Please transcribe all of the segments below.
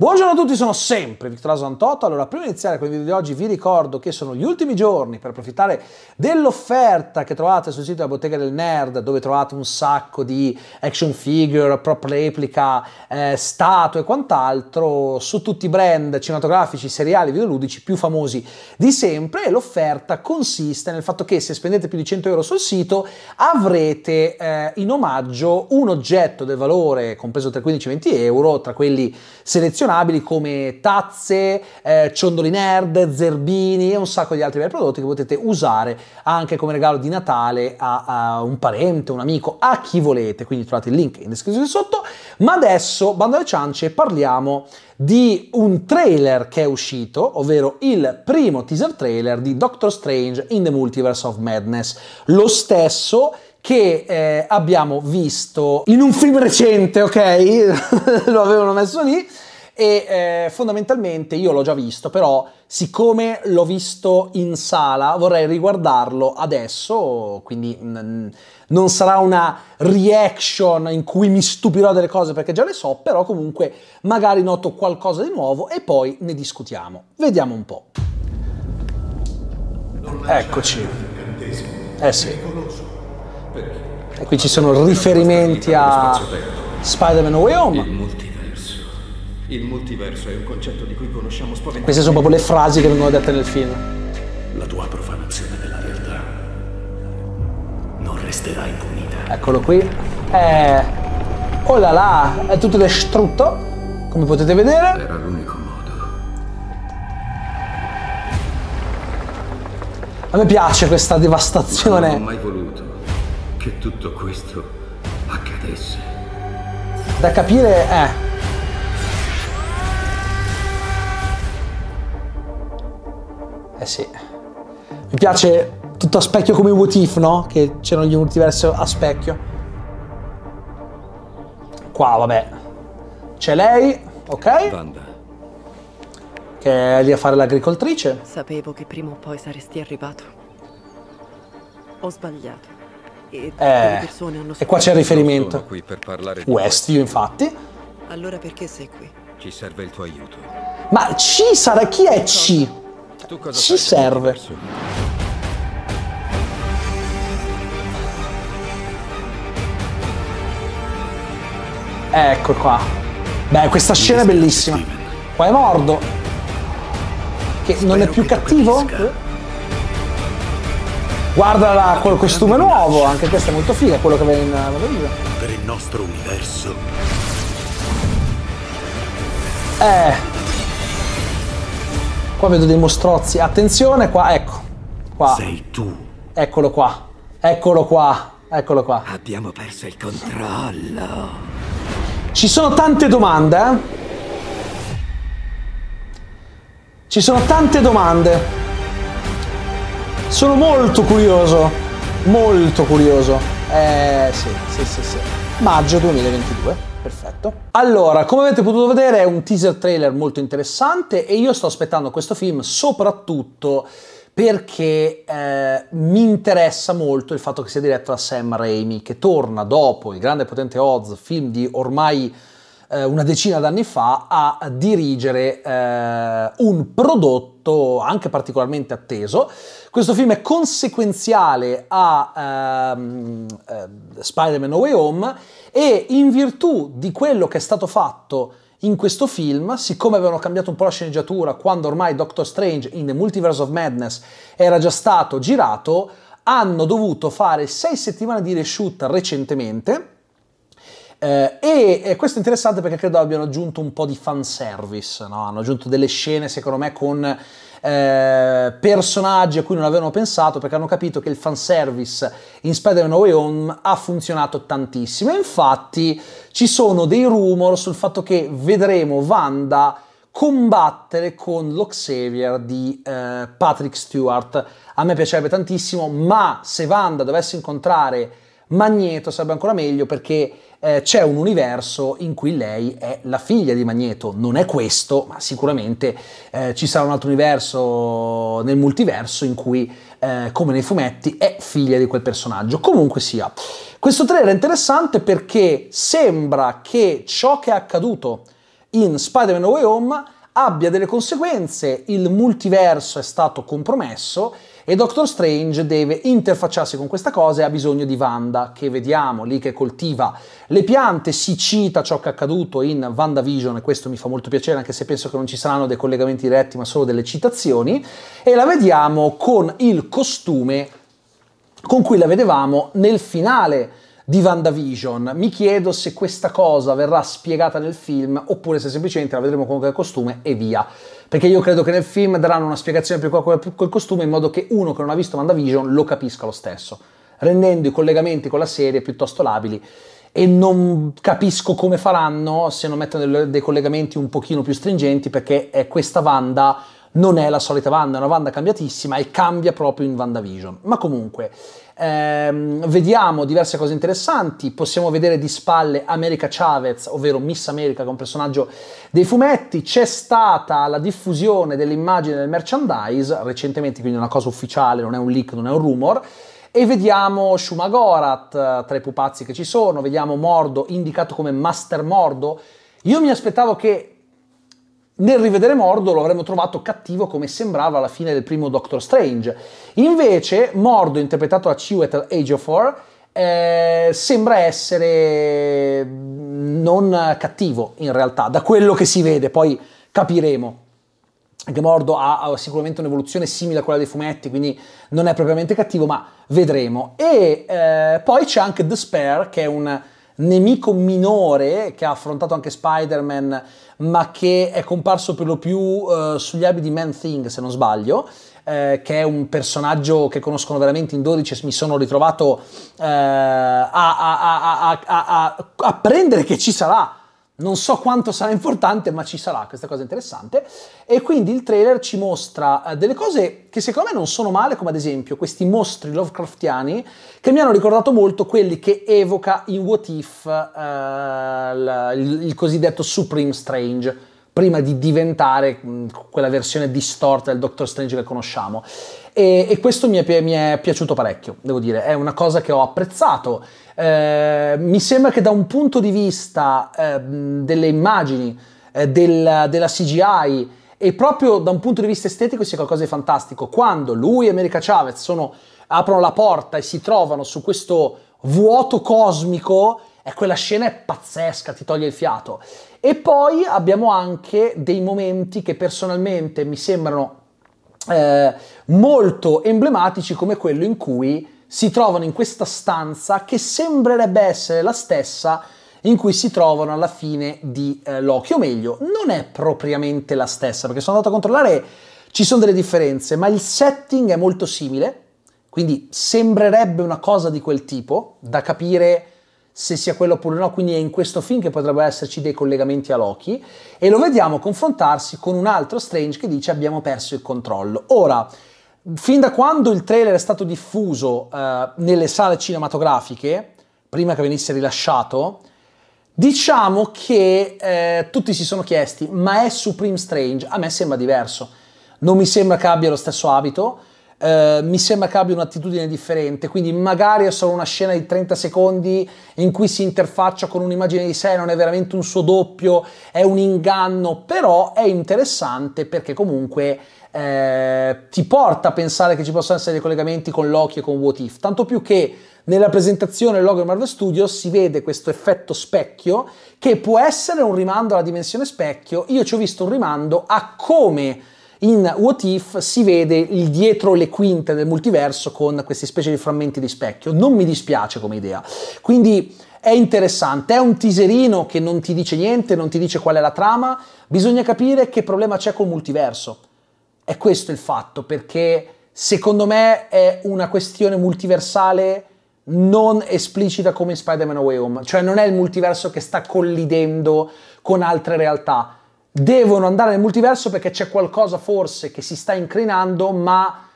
Buongiorno a tutti, sono sempre Victoraso Antotto. Allora, prima di iniziare con il video di oggi vi ricordo che sono gli ultimi giorni per approfittare dell'offerta che trovate sul sito della Bottega del Nerd, dove trovate un sacco di action figure, prop replica, eh, statue e quant'altro su tutti i brand cinematografici, seriali, videoludici più famosi di sempre e l'offerta consiste nel fatto che se spendete più di 100 euro sul sito avrete eh, in omaggio un oggetto del valore compreso tra 15 e 20 euro, tra quelli selezionati collezionabili come tazze, eh, ciondoli nerd, zerbini e un sacco di altri bei prodotti che potete usare anche come regalo di Natale a, a un parente, un amico, a chi volete. Quindi trovate il link in descrizione sotto. Ma adesso, bando alle ciance, parliamo di un trailer che è uscito, ovvero il primo teaser trailer di Doctor Strange in the Multiverse of Madness. Lo stesso che eh, abbiamo visto in un film recente, ok? Lo avevano messo lì e eh, fondamentalmente io l'ho già visto, però siccome l'ho visto in sala vorrei riguardarlo adesso, quindi mh, non sarà una reaction in cui mi stupirò delle cose perché già le so, però comunque magari noto qualcosa di nuovo e poi ne discutiamo. Vediamo un po'. Eccoci. Eh sì. E qui ci sono riferimenti a Spider-Man Way Home. Il multiverso è un concetto di cui conosciamo spaventosamente. Queste sono proprio le frasi che vengono dette nel film. La tua profanazione della realtà non resterà impunita. Eccolo qui. Eh, oh là là, è tutto distrutto, come potete vedere. Era l'unico modo. A me piace questa devastazione. Non ho mai voluto che tutto questo accadesse. Da capire Eh, Eh sì. Mi piace tutto a specchio come What If, no? Che c'erano gli multiversi a specchio. Qua, vabbè. C'è lei, ok? Vanda. Che è lì a fare l'agricoltrice. Sapevo che prima o poi saresti arrivato. Ho sbagliato. E, eh, e qua c'è il riferimento. Qui per parlare Westview, di infatti. Allora perché sei qui? Ci serve il tuo aiuto. Ma C sarà chi è C? ci serve. Ecco qua. Beh, questa scena è bellissima. Qua è Mordo. Che non è più cattivo? Guarda là, col costume nuovo, anche questo è molto figo, è quello che aveva in Madrid. Eh, per il nostro universo. Eh, Qua vedo dei mostrozzi. Attenzione, qua, ecco. Qua. Sei tu. Eccolo qua. Eccolo qua. Eccolo qua. Abbiamo perso il controllo. Ci sono tante domande, eh? Ci sono tante domande. Sono molto curioso. Molto curioso. Eh sì, sì, sì, sì. Maggio 2022 perfetto. Allora, come avete potuto vedere è un teaser trailer molto interessante e io sto aspettando questo film soprattutto perché eh, mi interessa molto il fatto che sia diretto da Sam Raimi, che torna dopo Il grande e potente Oz, film di ormai eh, una decina d'anni fa a dirigere eh, un prodotto anche particolarmente atteso. Questo film è conseguenziale a ehm, eh, Spider-Man No Way Home e in virtù di quello che è stato fatto in questo film, siccome avevano cambiato un po' la sceneggiatura quando ormai Doctor Strange in The Multiverse of Madness era già stato girato, hanno dovuto fare sei settimane di reshoot recentemente eh, e, questo è interessante perché credo abbiano aggiunto un po' di fanservice, no? hanno aggiunto delle scene secondo me con eh, personaggi a cui non avevano pensato perché hanno capito che il fanservice in Spider-Man Way Home ha funzionato tantissimo. infatti ci sono dei rumor sul fatto che vedremo Wanda combattere con l'Oxavier di eh, Patrick Stewart. A me piacerebbe tantissimo, ma se Wanda dovesse incontrare Magneto sarebbe ancora meglio perché eh, c'è un universo in cui lei è la figlia di Magneto. Non è questo, ma sicuramente eh, ci sarà un altro universo nel multiverso in cui, eh, come nei fumetti, è figlia di quel personaggio. Comunque sia, questo trailer è interessante perché sembra che ciò che è accaduto in Spider-Man Way Home abbia delle conseguenze, il multiverso è stato compromesso e Doctor Strange deve interfacciarsi con questa cosa e ha bisogno di Wanda, che vediamo lì che coltiva le piante, si cita ciò che è accaduto in WandaVision e questo mi fa molto piacere anche se penso che non ci saranno dei collegamenti diretti ma solo delle citazioni e la vediamo con il costume con cui la vedevamo nel finale di WandaVision. Mi chiedo se questa cosa verrà spiegata nel film oppure se semplicemente la vedremo con quel costume e via. Perché io credo che nel film daranno una spiegazione più qua col costume in modo che uno che non ha visto WandaVision lo capisca lo stesso, rendendo i collegamenti con la serie piuttosto labili e non capisco come faranno se non mettono dei collegamenti un pochino più stringenti perché questa Wanda non è la solita Wanda, è una Wanda cambiatissima e cambia proprio in WandaVision. Ma comunque, Ehm, vediamo diverse cose interessanti, possiamo vedere di spalle America Chavez, ovvero Miss America, che è un personaggio dei fumetti, c'è stata la diffusione dell'immagine del merchandise recentemente, quindi una cosa ufficiale, non è un leak, non è un rumor, e vediamo Shumagorat tra i pupazzi che ci sono, vediamo Mordo indicato come Master Mordo. Io mi aspettavo che nel rivedere Mordo lo avremmo trovato cattivo come sembrava alla fine del primo Doctor Strange. Invece Mordo, interpretato da Chewett Age of War, eh, sembra essere mm, non cattivo in realtà, da quello che si vede, poi capiremo. Che Mordo ha, ha sicuramente un'evoluzione simile a quella dei fumetti, quindi non è propriamente cattivo, ma vedremo. E eh, poi c'è anche Despair, che è un nemico minore che ha affrontato anche Spider-Man, ma che è comparso per lo più uh, sugli abiti di Man-Thing, se non sbaglio, eh, che è un personaggio che conoscono veramente in 12, mi sono ritrovato eh, a, a, a, a prendere che ci sarà non so quanto sarà importante, ma ci sarà questa cosa interessante. E quindi il trailer ci mostra eh, delle cose che secondo me non sono male, come ad esempio questi mostri Lovecraftiani che mi hanno ricordato molto quelli che evoca in What If uh, il, il cosiddetto Supreme Strange prima di diventare mm, quella versione distorta del Doctor Strange che conosciamo. E, e questo mi è, mi è, piaciuto parecchio, devo dire, è una cosa che ho apprezzato. Eh, mi sembra che da un punto di vista eh, delle immagini, eh, del, della CGI e proprio da un punto di vista estetico sia qualcosa di fantastico. Quando lui e America Chavez sono, aprono la porta e si trovano su questo vuoto cosmico e quella scena è pazzesca, ti toglie il fiato. E poi abbiamo anche dei momenti che personalmente mi sembrano eh, molto emblematici, come quello in cui si trovano in questa stanza che sembrerebbe essere la stessa in cui si trovano alla fine di eh, Loki, o meglio, non è propriamente la stessa, perché sono andato a controllare, ci sono delle differenze, ma il setting è molto simile, quindi sembrerebbe una cosa di quel tipo, da capire se sia quello oppure no, quindi è in questo film che potrebbero esserci dei collegamenti a Loki, e lo vediamo confrontarsi con un altro Strange che dice abbiamo perso il controllo. Ora, fin da quando il trailer è stato diffuso eh, nelle sale cinematografiche, prima che venisse rilasciato, diciamo che eh, tutti si sono chiesti, ma è Supreme Strange? A me sembra diverso. Non mi sembra che abbia lo stesso abito, eh, mi sembra che abbia un'attitudine differente, quindi magari è solo una scena di 30 secondi in cui si interfaccia con un'immagine di sé, non è veramente un suo doppio, è un inganno, però è interessante perché comunque eh, ti porta a pensare che ci possano essere dei collegamenti con Loki e con What If, tanto più che nella presentazione del logo del Marvel Studios si vede questo effetto specchio che può essere un rimando alla dimensione specchio, io ci ho visto un rimando a come in What If si vede il dietro le quinte del multiverso con queste specie di frammenti di specchio. Non mi dispiace come idea. Quindi è interessante, è un teaserino che non ti dice niente, non ti dice qual è la trama, bisogna capire che problema c'è col multiverso. È questo il fatto, perché secondo me è una questione multiversale non esplicita come in Spider-Man Away Home, cioè non è il multiverso che sta collidendo con altre realtà devono andare nel multiverso perché c'è qualcosa forse che si sta incrinando, ma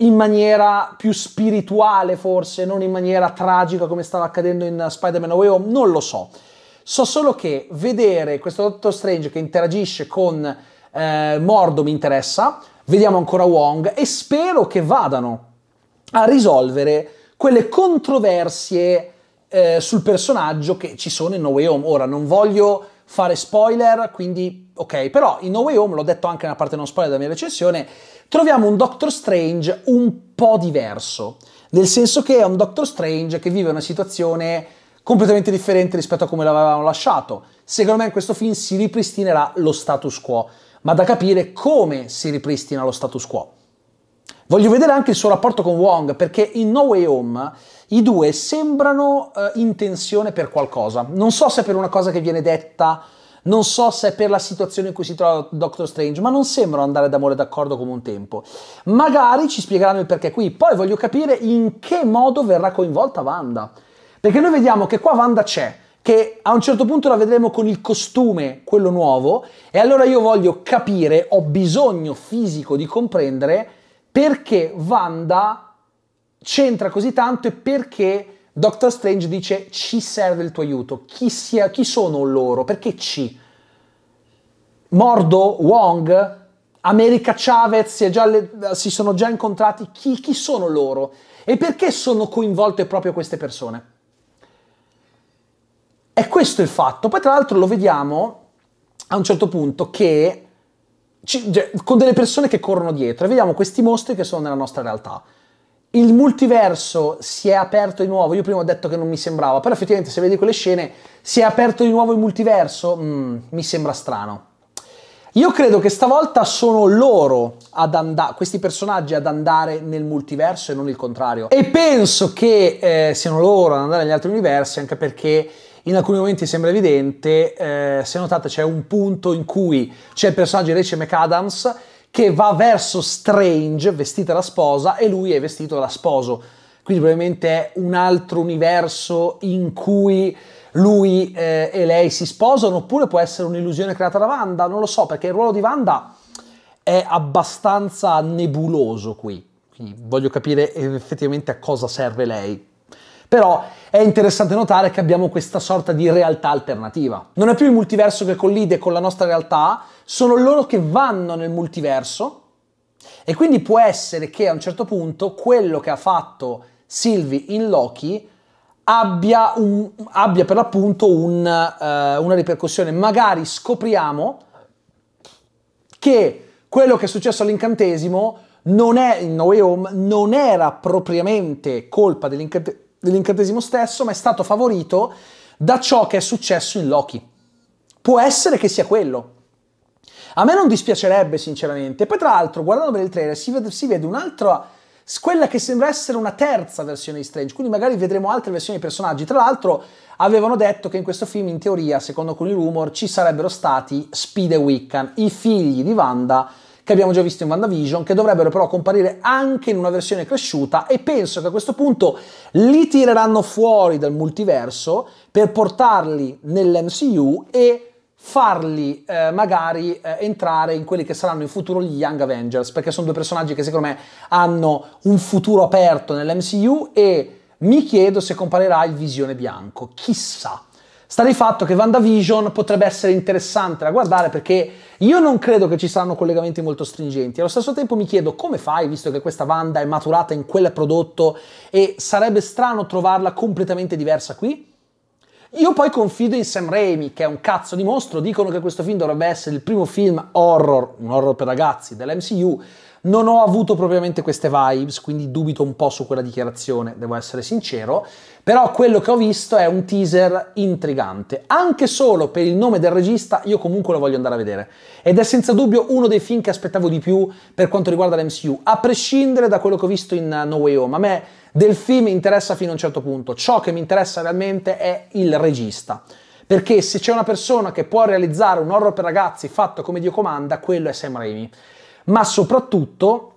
in maniera più spirituale forse, non in maniera tragica come stava accadendo in Spider-Man Away Home, non lo so. So solo che vedere questo Doctor Strange che interagisce con eh, Mordo mi interessa, vediamo ancora Wong e spero che vadano a risolvere quelle controversie eh, sul personaggio che ci sono in No Way Home. Ora non voglio fare spoiler, quindi ok, però in No Way Home, l'ho detto anche nella parte non spoiler della mia recensione, troviamo un Doctor Strange un po' diverso, nel senso che è un Doctor Strange che vive una situazione completamente differente rispetto a come l'avevamo lasciato. Secondo me in questo film si ripristinerà lo status quo, ma da capire come si ripristina lo status quo. Voglio vedere anche il suo rapporto con Wong, perché in No Way Home i due sembrano uh, in tensione per qualcosa. Non so se è per una cosa che viene detta, non so se è per la situazione in cui si trova Doctor Strange, ma non sembrano andare d'amore d'accordo come un tempo. Magari ci spiegheranno il perché qui. Poi voglio capire in che modo verrà coinvolta Wanda. Perché noi vediamo che qua Wanda c'è, che a un certo punto la vedremo con il costume, quello nuovo, e allora io voglio capire, ho bisogno fisico di comprendere perché Wanda c'entra così tanto e perché Doctor Strange dice ci serve il tuo aiuto, chi, sia, chi sono loro, perché ci? Mordo, Wong, America Chavez si, si sono già incontrati, chi, chi sono loro? E perché sono coinvolte proprio queste persone? È questo il fatto. Poi tra l'altro lo vediamo a un certo punto che ci, cioè, con delle persone che corrono dietro e vediamo questi mostri che sono nella nostra realtà. Il multiverso si è aperto di nuovo. Io prima ho detto che non mi sembrava, però effettivamente se vedi quelle scene si è aperto di nuovo il multiverso, mm, mi sembra strano. Io credo che stavolta sono loro ad andare, questi personaggi ad andare nel multiverso e non il contrario. E penso che eh, siano loro ad andare negli altri universi anche perché in alcuni momenti sembra evidente, eh, se notate c'è un punto in cui c'è il personaggio di Rachel McAdams che va verso Strange vestita da sposa e lui è vestito da sposo. Quindi probabilmente è un altro universo in cui lui eh, e lei si sposano, oppure può essere un'illusione creata da Wanda, non lo so, perché il ruolo di Wanda è abbastanza nebuloso qui. Quindi voglio capire effettivamente a cosa serve lei. Però è interessante notare che abbiamo questa sorta di realtà alternativa. Non è più il multiverso che collide con la nostra realtà, sono loro che vanno nel multiverso e quindi può essere che a un certo punto quello che ha fatto Sylvie in Loki abbia, un, abbia per l'appunto un, uh, una ripercussione. Magari scopriamo che quello che è successo all'incantesimo non è in No Way Home non era propriamente colpa dell'incantesimo dell'incantesimo stesso, ma è stato favorito da ciò che è successo in Loki. Può essere che sia quello. A me non dispiacerebbe, sinceramente. Poi, tra l'altro, guardando bene il trailer, si vede, si vede un'altra quella che sembra essere una terza versione di Strange, quindi magari vedremo altre versioni dei personaggi. Tra l'altro avevano detto che in questo film, in teoria, secondo alcuni rumor, ci sarebbero stati Speed e Wiccan, i figli di Wanda che abbiamo già visto in WandaVision, che dovrebbero però comparire anche in una versione cresciuta e penso che a questo punto li tireranno fuori dal multiverso per portarli nell'MCU e farli eh, magari eh, entrare in quelli che saranno in futuro gli Young Avengers, perché sono due personaggi che secondo me hanno un futuro aperto nell'MCU e mi chiedo se comparirà il Visione Bianco, chissà sta di fatto che WandaVision potrebbe essere interessante da guardare perché io non credo che ci saranno collegamenti molto stringenti. Allo stesso tempo mi chiedo come fai, visto che questa Wanda è maturata in quel prodotto e sarebbe strano trovarla completamente diversa qui. Io poi confido in Sam Raimi, che è un cazzo di mostro. Dicono che questo film dovrebbe essere il primo film horror, un horror per ragazzi dell'MCU. Non ho avuto propriamente queste vibes, quindi dubito un po' su quella dichiarazione, devo essere sincero, però quello che ho visto è un teaser intrigante. Anche solo per il nome del regista io comunque lo voglio andare a vedere ed è senza dubbio uno dei film che aspettavo di più per quanto riguarda l'MCU, a prescindere da quello che ho visto in uh, No Way Home. A me del film interessa fino a un certo punto, ciò che mi interessa realmente è il regista perché se c'è una persona che può realizzare un horror per ragazzi fatto come Dio comanda, quello è Sam Raimi ma soprattutto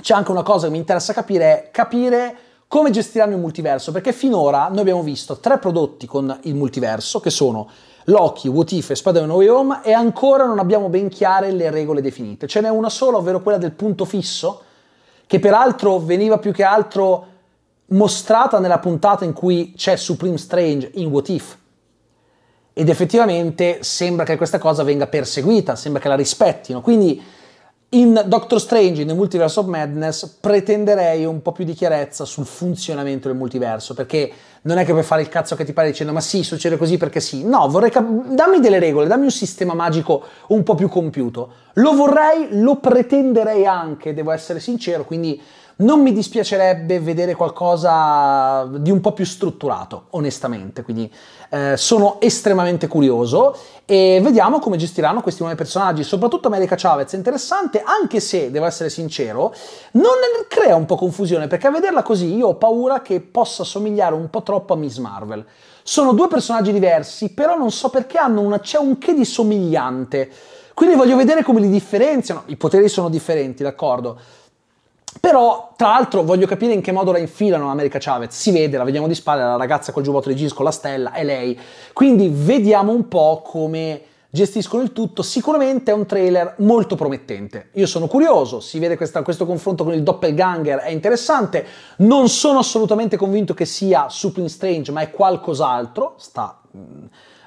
c'è anche una cosa che mi interessa capire, è capire come gestiranno il multiverso, perché finora noi abbiamo visto tre prodotti con il multiverso, che sono Loki, What If e Spider-Man Way Home, e ancora non abbiamo ben chiare le regole definite. Ce n'è una sola, ovvero quella del punto fisso, che peraltro veniva più che altro mostrata nella puntata in cui c'è Supreme Strange in What If. Ed effettivamente sembra che questa cosa venga perseguita, sembra che la rispettino. Quindi in Doctor Strange, in The Multiverse of Madness, pretenderei un po' più di chiarezza sul funzionamento del multiverso, perché non è che puoi fare il cazzo che ti pare dicendo ma sì, succede così perché sì. No, vorrei cap- dammi delle regole, dammi un sistema magico un po' più compiuto. Lo vorrei, lo pretenderei anche, devo essere sincero, quindi non mi dispiacerebbe vedere qualcosa di un po' più strutturato, onestamente, quindi eh, sono estremamente curioso e vediamo come gestiranno questi nuovi personaggi, soprattutto America Chavez, è interessante anche se, devo essere sincero, non crea un po' confusione perché a vederla così io ho paura che possa somigliare un po' troppo a Miss Marvel. Sono due personaggi diversi, però non so perché hanno una, c'è un che di somigliante. Quindi voglio vedere come li differenziano. I poteri sono differenti, d'accordo? Però, tra l'altro, voglio capire in che modo la infilano America Chavez. Si vede, la vediamo di spalle, la ragazza col giubbotto di jeans con la stella, è lei. Quindi vediamo un po' come gestiscono il tutto. Sicuramente è un trailer molto promettente. Io sono curioso, si vede questa, questo confronto con il doppelganger, è interessante. Non sono assolutamente convinto che sia Supreme Strange, ma è qualcos'altro. Sta mm,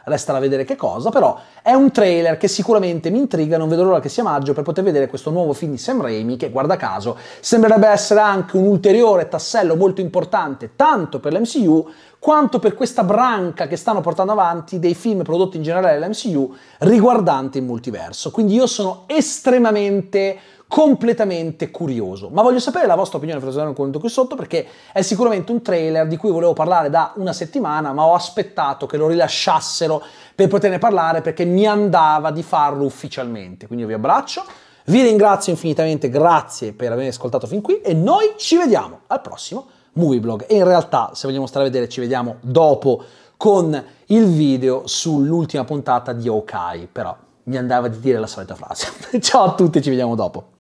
resta da vedere che cosa, però è un trailer che sicuramente mi intriga, non vedo l'ora che sia maggio per poter vedere questo nuovo film di Sam Raimi che guarda caso sembrerebbe essere anche un ulteriore tassello molto importante tanto per l'MCU quanto per questa branca che stanno portando avanti dei film prodotti in generale dall'MCU riguardanti il multiverso. Quindi io sono estremamente completamente curioso. Ma voglio sapere la vostra opinione, fratello, nel commento qui sotto, perché è sicuramente un trailer di cui volevo parlare da una settimana, ma ho aspettato che lo rilasciassero per poterne parlare, perché mi andava di farlo ufficialmente. Quindi io vi abbraccio, vi ringrazio infinitamente, grazie per avermi ascoltato fin qui e noi ci vediamo al prossimo movie blog e in realtà se vogliamo stare a vedere ci vediamo dopo con il video sull'ultima puntata di Okai, però mi andava di dire la solita frase. Ciao a tutti, ci vediamo dopo.